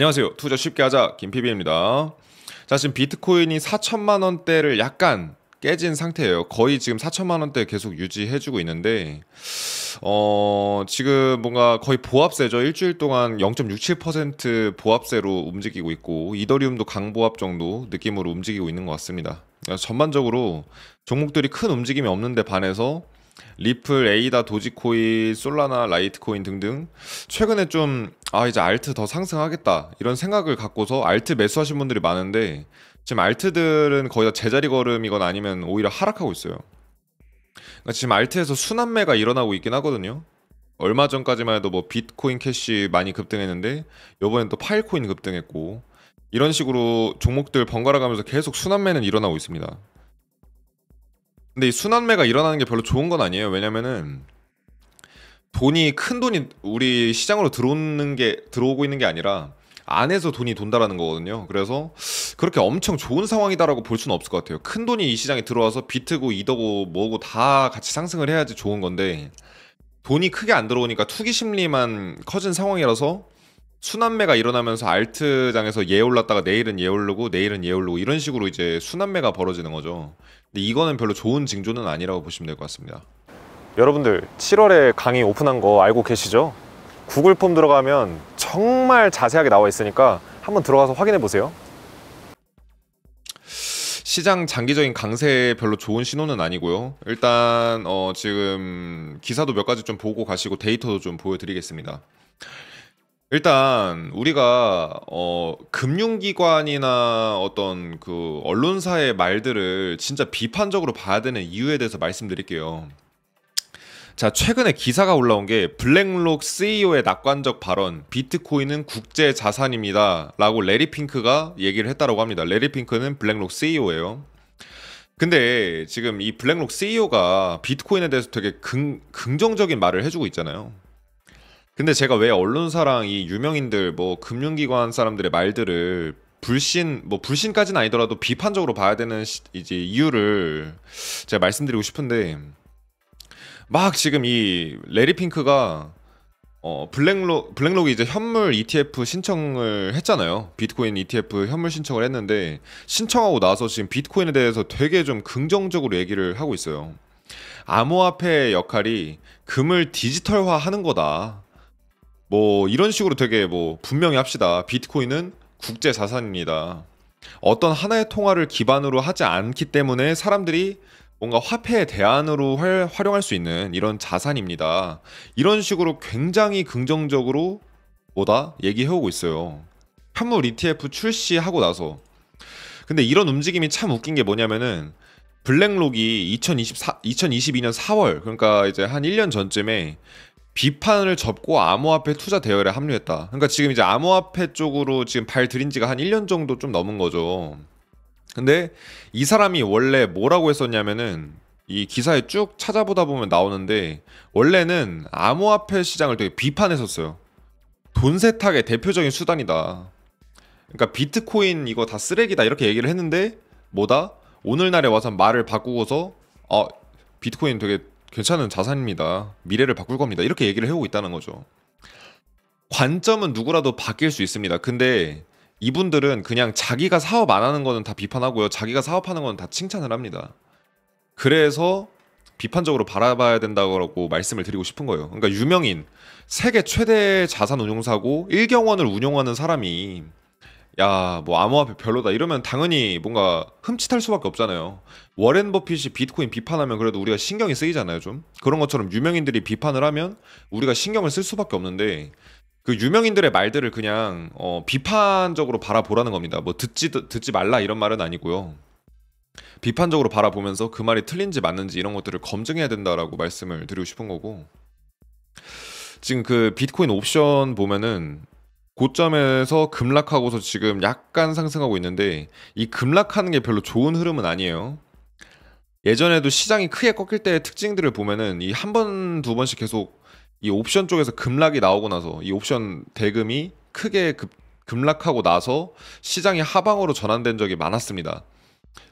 안녕하세요. 투자 쉽게 하자 김 p b 입니다자 지금 비트코인이 4천만 원대를 약간 깨진 상태예요. 거의 지금 4천만 원대 계속 유지해주고 있는데 어 지금 뭔가 거의 보합세죠. 일주일 동안 0.67% 보합세로 움직이고 있고 이더리움도 강보합 정도 느낌으로 움직이고 있는 것 같습니다. 그러니까 전반적으로 종목들이 큰 움직임이 없는데 반해서 리플, 에이다, 도지코인, 솔라나, 라이트코인 등등 최근에 좀 아 이제 알트 더 상승하겠다 이런 생각을 갖고서 알트 매수하신 분들이 많은데 지금 알트들은 거의 다 제자리 걸음이건 아니면 오히려 하락하고 있어요. 그러니까 지금 알트에서 순환매가 일어나고 있긴 하거든요. 얼마 전까지만 해도 뭐 비트코인 캐시 많이 급등했는데 이번엔 또 파일코인 급등했고 이런 식으로 종목들 번갈아 가면서 계속 순환매는 일어나고 있습니다. 근데 이 순환매가 일어나는 게 별로 좋은 건 아니에요. 왜냐면은 돈이 큰 돈이 우리 시장으로 들어오는 게 들어오고 있는 게 아니라 안에서 돈이 돈다라는 거거든요. 그래서 그렇게 엄청 좋은 상황이다라고 볼 수는 없을 것 같아요. 큰 돈이 이 시장에 들어와서 비트고 이더고 뭐고 다 같이 상승을 해야지 좋은 건데 돈이 크게 안 들어오니까 투기 심리만 커진 상황이라서 순환매가 일어나면서 알트장에서 얘 예 올랐다가 내일은 얘 예 오르고 내일은 얘 예 오르고 이런 식으로 이제 순환매가 벌어지는 거죠. 근데 이거는 별로 좋은 징조는 아니라고 보시면 될 것 같습니다. 여러분들 7월에 강의 오픈한 거 알고 계시죠? 구글 폼 들어가면 정말 자세하게 나와 있으니까 한번 들어가서 확인해 보세요. 시장 장기적인 강세에 별로 좋은 신호는 아니고요. 일단 어 지금 기사도 몇 가지 좀 보고 가시고 데이터도 좀 보여드리겠습니다. 일단 우리가 어 금융기관이나 어떤 그 언론사의 말들을 진짜 비판적으로 봐야 되는 이유에 대해서 말씀드릴게요. 자, 최근에 기사가 올라온 게 블랙록 CEO의 낙관적 발언, 비트코인은 국제 자산입니다. 라고 레리 핑크가 얘기를 했다고 합니다. 레리 핑크는 블랙록 CEO예요. 근데 지금 이 블랙록 CEO가 비트코인에 대해서 되게 긍, 긍정적인 말을 해주고 있잖아요. 근데 제가 왜 언론사랑 이 유명인들 뭐 금융기관 사람들의 말들을 불신 뭐 불신까지는 아니더라도 비판적으로 봐야 되는 시, 이제 이유를 제가 말씀드리고 싶은데 막 지금 이 레리 핑크가 어 블랙록 블랙록이 이제 현물 ETF 신청을 했잖아요. 비트코인 ETF 현물 신청을 했는데 신청하고 나서 지금 비트코인에 대해서 되게 좀 긍정적으로 얘기를 하고 있어요. 암호화폐의 역할이 금을 디지털화하는 거다. 뭐 이런 식으로 되게 뭐 분명히 합시다. 비트코인은 국제 자산입니다. 어떤 하나의 통화를 기반으로 하지 않기 때문에 사람들이 뭔가 화폐의 대안으로 활, 활용할 수 있는 이런 자산입니다. 이런 식으로 굉장히 긍정적으로 뭐다 얘기해오고 있어요. 현물 ETF 출시하고 나서. 근데 이런 움직임이 참 웃긴 게 뭐냐면은 블랙록이 2024, 2022년 4월 그러니까 이제 한 1년 전쯤에 비판을 접고 암호화폐 투자 대열에 합류했다. 그러니까 지금 이제 암호화폐 쪽으로 지금 발 들인 지가 한 1년 정도 좀 넘은 거죠. 근데 이 사람이 원래 뭐라고 했었냐면은 이 기사에 쭉 찾아보다 보면 나오는데 원래는 암호화폐 시장을 되게 비판했었어요. 돈 세탁의 대표적인 수단이다. 그러니까 비트코인 이거 다 쓰레기다 이렇게 얘기를 했는데 뭐다? 오늘날에 와서 말을 바꾸고서 어 비트코인 되게 괜찮은 자산입니다. 미래를 바꿀 겁니다. 이렇게 얘기를 해오고 있다는 거죠. 관점은 누구라도 바뀔 수 있습니다. 근데 이분들은 그냥 자기가 사업 안 하는 거는 다 비판하고요. 자기가 사업하는 거는 다 칭찬을 합니다. 그래서 비판적으로 바라봐야 된다고 말씀을 드리고 싶은 거예요. 그러니까 유명인, 세계 최대 자산 운용사고 1경원을 운용하는 사람이 야, 뭐 암호화폐 별로다 이러면 당연히 뭔가 흠칫할 수밖에 없잖아요. 워렌 버핏이 비트코인 비판하면 그래도 우리가 신경이 쓰이잖아요, 좀. 그런 것처럼 유명인들이 비판을 하면 우리가 신경을 쓸 수밖에 없는데 그 유명인들의 말들을 그냥 어, 비판적으로 바라보라는 겁니다. 뭐 듣지 듣지 말라 이런 말은 아니고요. 비판적으로 바라보면서 그 말이 틀린지 맞는지 이런 것들을 검증해야 된다라고 말씀을 드리고 싶은 거고. 지금 그 비트코인 옵션 보면은 고점에서 급락하고서 지금 약간 상승하고 있는데 이 급락하는 게 별로 좋은 흐름은 아니에요. 예전에도 시장이 크게 꺾일 때의 특징들을 보면은 이 한 번 두 번씩 계속 이 옵션 쪽에서 급락이 나오고 나서 이 옵션 대금이 크게 급, 급락하고 나서 시장이 하방으로 전환된 적이 많았습니다.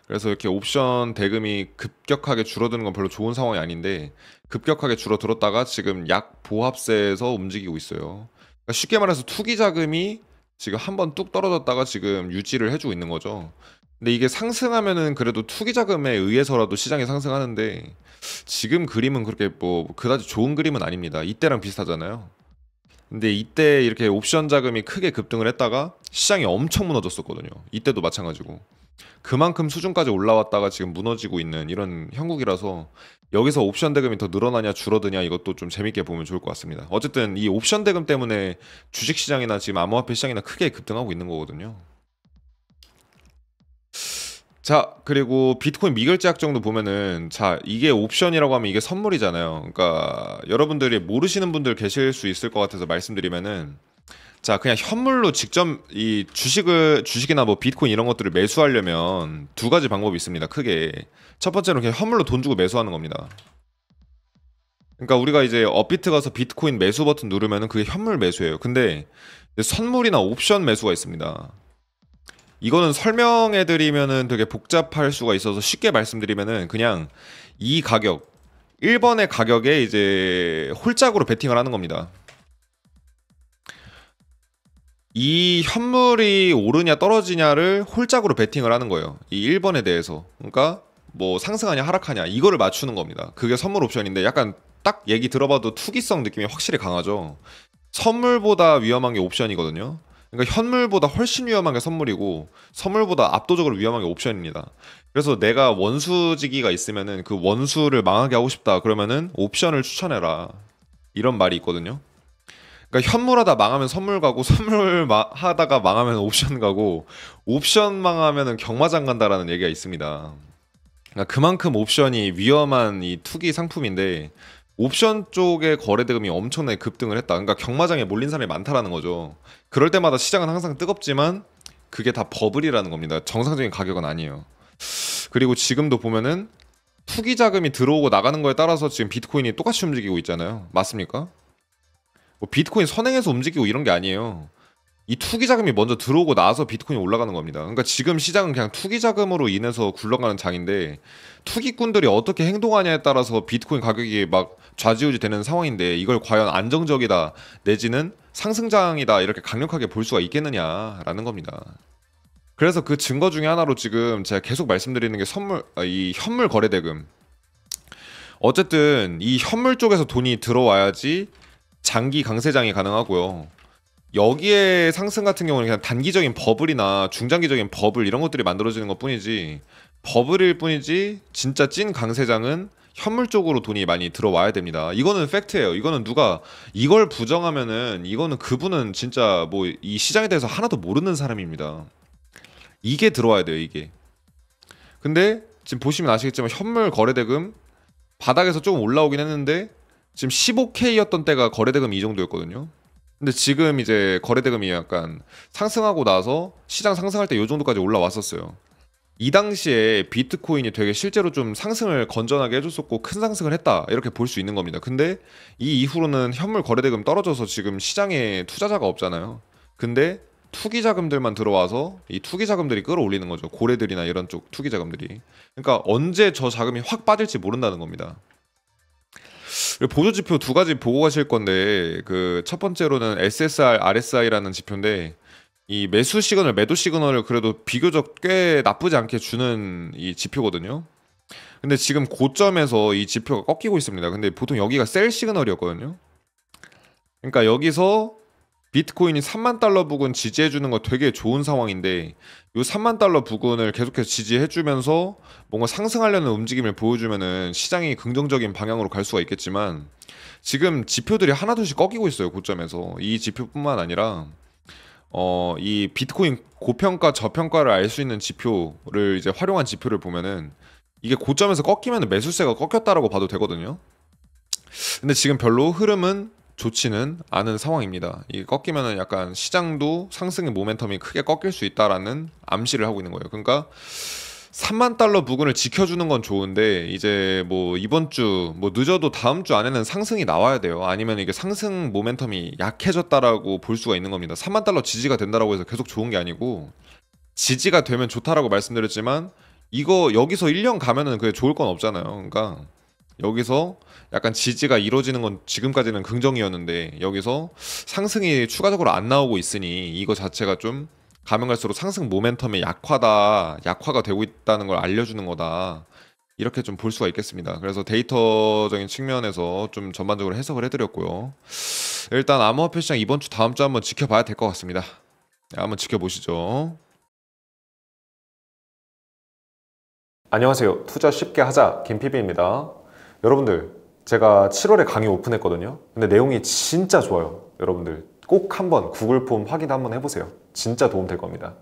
그래서 이렇게 옵션 대금이 급격하게 줄어드는 건 별로 좋은 상황이 아닌데 급격하게 줄어들었다가 지금 약 보합세에서 움직이고 있어요. 그러니까 쉽게 말해서 투기 자금이 지금 한 번 뚝 떨어졌다가 지금 유지를 해주고 있는 거죠. 근데 이게 상승하면은 그래도 투기 자금에 의해서라도 시장이 상승하는데 지금 그림은 그렇게 뭐 그다지 좋은 그림은 아닙니다. 이때랑 비슷하잖아요. 근데 이때 이렇게 옵션 자금이 크게 급등을 했다가 시장이 엄청 무너졌었거든요. 이때도 마찬가지고. 그만큼 수준까지 올라왔다가 지금 무너지고 있는 이런 형국이라서 여기서 옵션 대금이 더 늘어나냐 줄어드냐 이것도 좀 재밌게 보면 좋을 것 같습니다. 어쨌든 이 옵션 대금 때문에 주식 시장이나 지금 암호화폐 시장이나 크게 급등하고 있는 거거든요. 자 그리고 비트코인 미결제 약정도 보면은 자 이게 옵션이라고 하면 이게 선물이잖아요. 그러니까 여러분들이 모르시는 분들 계실 수 있을 것 같아서 말씀드리면은 자 그냥 현물로 직접 이 주식을 주식이나 뭐 비트코인 이런 것들을 매수하려면 두 가지 방법이 있습니다. 크게 첫 번째로 그냥 현물로 돈 주고 매수하는 겁니다. 그러니까 우리가 이제 업비트 가서 비트코인 매수 버튼 누르면 그게 현물 매수예요. 근데 선물이나 옵션 매수가 있습니다. 이거는 설명해 드리면은 되게 복잡할 수가 있어서 쉽게 말씀드리면은 그냥 이 가격 1번의 가격에 이제 홀짝으로 베팅을 하는 겁니다. 이 현물이 오르냐 떨어지냐를 홀짝으로 베팅을 하는 거예요. 이 1번에 대해서. 그러니까 뭐 상승하냐 하락하냐 이거를 맞추는 겁니다. 그게 선물 옵션인데 약간 딱 얘기 들어봐도 투기성 느낌이 확실히 강하죠. 선물보다 위험한 게 옵션이거든요. 그러니까 현물보다 훨씬 위험한 게 선물이고 선물보다 압도적으로 위험한 게 옵션입니다. 그래서 내가 원수지기가 있으면그 원수를 망하게 하고 싶다 그러면은 옵션을 추천해라 이런 말이 있거든요. 그러니까 현물하다 망하면 선물 가고 선물 마, 하다가 망하면 옵션 가고 옵션 망하면 경마장 간다라는 얘기가 있습니다. 그러니까 그만큼 옵션이 위험한 이 투기 상품인데 옵션 쪽의 거래 대금이 엄청나게 급등을 했다. 그러니까 경마장에 몰린 사람이 많다라는 거죠. 그럴 때마다 시장은 항상 뜨겁지만 그게 다 버블이라는 겁니다. 정상적인 가격은 아니에요. 그리고 지금도 보면은 투기 자금이 들어오고 나가는 거에 따라서 지금 비트코인이 똑같이 움직이고 있잖아요. 맞습니까? 뭐 비트코인 선행해서 움직이고 이런 게 아니에요. 이 투기 자금이 먼저 들어오고 나서 비트코인이 올라가는 겁니다. 그러니까 지금 시장은 그냥 투기 자금으로 인해서 굴러가는 장인데 투기꾼들이 어떻게 행동하냐에 따라서 비트코인 가격이 막 좌지우지 되는 상황인데 이걸 과연 안정적이다 내지는 상승장이다 이렇게 강력하게 볼 수가 있겠느냐라는 겁니다. 그래서 그 증거 중에 하나로 지금 제가 계속 말씀드리는 게 선물 아, 이 현물 거래 대금 어쨌든 이 현물 쪽에서 돈이 들어와야지 장기 강세장이 가능하고요. 여기에 상승 같은 경우는 그냥 단기적인 버블이나 중장기적인 버블 이런 것들이 만들어지는 것 뿐이지 버블일 뿐이지 진짜 찐 강세장은 현물 쪽으로 돈이 많이 들어와야 됩니다. 이거는 팩트예요. 이거는 누가 이걸 부정하면은 이거는 그분은 진짜 뭐 이 시장에 대해서 하나도 모르는 사람입니다. 이게 들어와야 돼요, 이게. 근데 지금 보시면 아시겠지만 현물 거래대금 바닥에서 조금 올라오긴 했는데 지금 15K였던 때가 거래대금이 정도였거든요. 근데 지금 이제 거래대금이 약간 상승하고 나서 시장 상승할 때 이 정도까지 올라왔었어요. 이 당시에 비트코인이 되게 실제로 좀 상승을 건전하게 해줬었고 큰 상승을 했다 이렇게 볼 수 있는 겁니다. 근데 이 이후로는 현물 거래대금 떨어져서 지금 시장에 투자자가 없잖아요. 근데 투기 자금들만 들어와서 이 투기 자금들이 끌어올리는 거죠. 고래들이나 이런 쪽 투기 자금들이. 그러니까 언제 저 자금이 확 빠질지 모른다는 겁니다. 보조 지표 두 가지 보고 가실 건데 그 첫 번째로는 SSR, RSI라는 지표인데 이 매수 시그널, 매도 시그널을 그래도 비교적 꽤 나쁘지 않게 주는 이 지표거든요. 근데 지금 고점에서 이 지표가 꺾이고 있습니다. 근데 보통 여기가 셀 시그널이었거든요. 그러니까 여기서 비트코인이 3만 달러 부근 지지해 주는 거 되게 좋은 상황인데 이 3만 달러 부근을 계속해서 지지해 주면서 뭔가 상승하려는 움직임을 보여주면은 시장이 긍정적인 방향으로 갈 수가 있겠지만 지금 지표들이 하나둘씩 꺾이고 있어요 고점에서 이 지표뿐만 아니라 어 이 비트코인 고평가 저평가를 알 수 있는 지표를 이제 활용한 지표를 보면은 이게 고점에서 꺾이면 매수세가 꺾였다라고 봐도 되거든요. 근데 지금 별로 흐름은 좋지는 않은 상황입니다. 이게 꺾이면은 약간 시장도 상승의 모멘텀이 크게 꺾일 수 있다라는 암시를 하고 있는 거예요. 그러니까 3만 달러 부근을 지켜주는 건 좋은데 이제 뭐 이번 주 뭐 늦어도 다음 주 안에는 상승이 나와야 돼요. 아니면 이게 상승 모멘텀이 약해졌다라고 볼 수가 있는 겁니다. 3만 달러 지지가 된다라고 해서 계속 좋은 게 아니고 지지가 되면 좋다라고 말씀드렸지만 이거 여기서 1년 가면은 그게 좋을 건 없잖아요. 그러니까 여기서 약간 지지가 이루어지는 건 지금까지는 긍정이었는데 여기서 상승이 추가적으로 안 나오고 있으니 이거 자체가 좀 가면 갈수록 상승 모멘텀의 약화다 약화가 되고 있다는 걸 알려주는 거다 이렇게 좀 볼 수가 있겠습니다 그래서 데이터적인 측면에서 좀 전반적으로 해석을 해드렸고요 일단 암호화폐 시장 이번 주 다음 주 한번 지켜봐야 될 것 같습니다 네, 한번 지켜보시죠 안녕하세요 투자 쉽게 하자 김피비입니다 여러분들 제가 7월에 강의 오픈했거든요 근데 내용이 진짜 좋아요 여러분들 꼭 한번 구글 폼 확인 한번 해보세요 진짜 도움 될 겁니다